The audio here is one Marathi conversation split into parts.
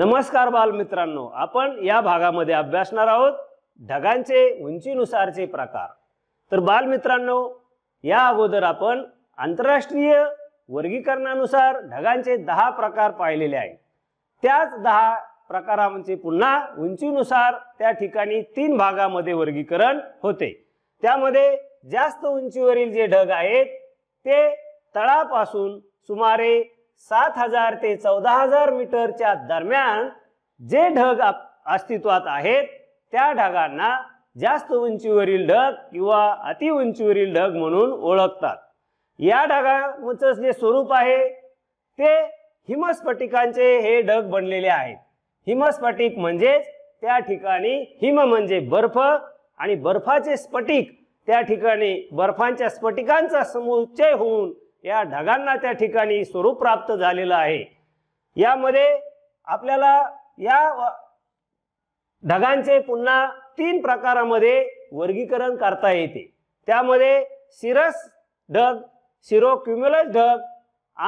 नमस्कार बालमित्रांनो आपण या भागामध्ये अभ्यासणार आहोत ढगांचे उंचीनुसारचे प्रकार तर बालमित्रांनो या अगोदर आपण आंतरराष्ट्रीय वर्गीकरणानुसार ढगांचे दहा प्रकार पाहिलेले आहेत त्याच दहा प्रकारांचे पुन्हा उंचीनुसार त्या ठिकाणी तीन भागामध्ये वर्गीकरण होते त्यामध्ये जास्त उंचीवरील जे ढग आहेत ते तळापासून सुमारे सात हजार ते चौदा हजार मीटरच्या दरम्यान जे ढग अस्तित्वात आहेत त्या ढगांना जास्त उंचीवरील ढग किंवा अति उंचीवरील ढग म्हणून ओळखतात या ढगांचं जे स्वरूप आहे ते हिमस्फटिकांचे हे ढग बनलेले आहेत हिमस्फटिक म्हणजेच त्या ठिकाणी हिम म्हणजे बर्फ आणि बर्फाचे स्फटिक त्या ठिकाणी बर्फांच्या स्फटिकांचा समुच्चय होऊन या ढगांना त्या ठिकाणी स्वरूप प्राप्त झालेलं आहे यामध्ये आपल्याला या ढगांचे पुन्हा तीन प्रकारामध्ये वर्गीकरण करता येते त्यामध्ये सिरस ढग सिरो क्युम्युलस ढग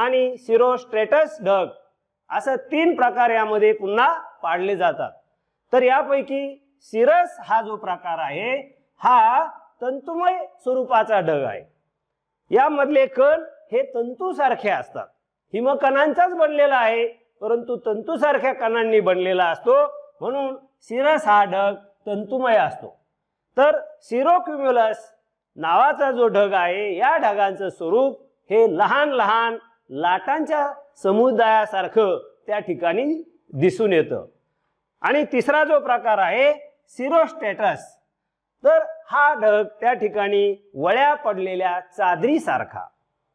आणि सिरोस्ट्रेटस ढग असं तीन प्रकार यामध्ये पुन्हा पाडले जातात तर यापैकी सिरस हा जो प्रकार आहे हा तंतुमय स्वरूपाचा ढग आहे यामधले कण हे तंतूसारखे असतात हिमकणांचाच बनलेला आहे परंतु तंतूसारख्या कणांनी बनलेला असतो म्हणून सिरस हा ढग तंतुमय असतो तर सिरोक्युम्युलस नावाचा जो ढग आहे या ढगांचं स्वरूप हे लहान लहान लाटांच्या समुदायासारखं त्या ठिकाणी दिसून येतं आणि तिसरा जो प्रकार आहे सिरोस्टेटस तर हा ढग त्या ठिकाणी वळ्या पडलेल्या चादरीसारखा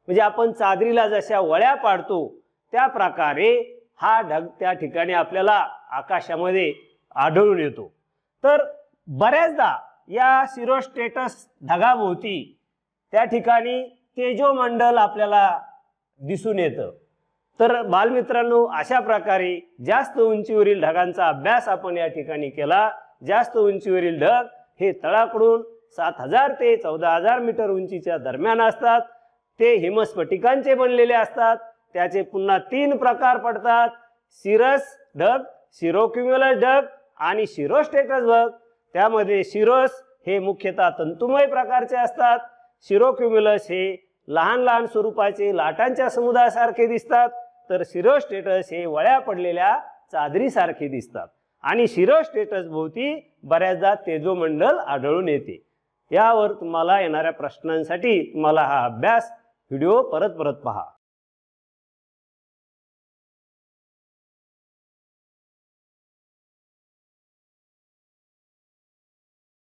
म्हणजे आपण चादरीला जशा वळ्या पाडतो त्या प्रकारे हा ढग त्या ठिकाणी आपल्याला आकाशामध्ये आढळून येतो तर बऱ्याचदा या सिरोस्टेटस ढगाभोवती त्या ठिकाणी तेजोमंडल आपल्याला दिसून येतं तर बालमित्रांनो अशा प्रकारे जास्त उंचीवरील ढगांचा अभ्यास आपण या ठिकाणी केला जास्त उंचीवरील ढग हे तळाकडून सात हजार ते चौदा हजार मीटर उंचीच्या दरम्यान असतात ते हिमस्फटिकांचे बनलेले असतात त्याचे पुन्हा तीन प्रकार पडतात सिरस ढग शिरोक्युम्युलस ढग आणि शिरोस्टेटस ढग त्यामध्ये शिरोस हे मुख्यतः तंतुमय प्रकारचे असतात शिरोक्युम्युलस हे लहान लहान स्वरूपाचे लाटांच्या समुदायासारखे दिसतात तर शिरोस्टेटस हे वळ्या पडलेल्या चादरीसारखे दिसतात आणि शिरोस्टेटस भोवती बऱ्याचदा तेजोमंडल आढळून येते यावर तुम्हाला येणाऱ्या प्रश्नांसाठी तुम्हाला हा अभ्यास व्हिडिओ परत परत पहा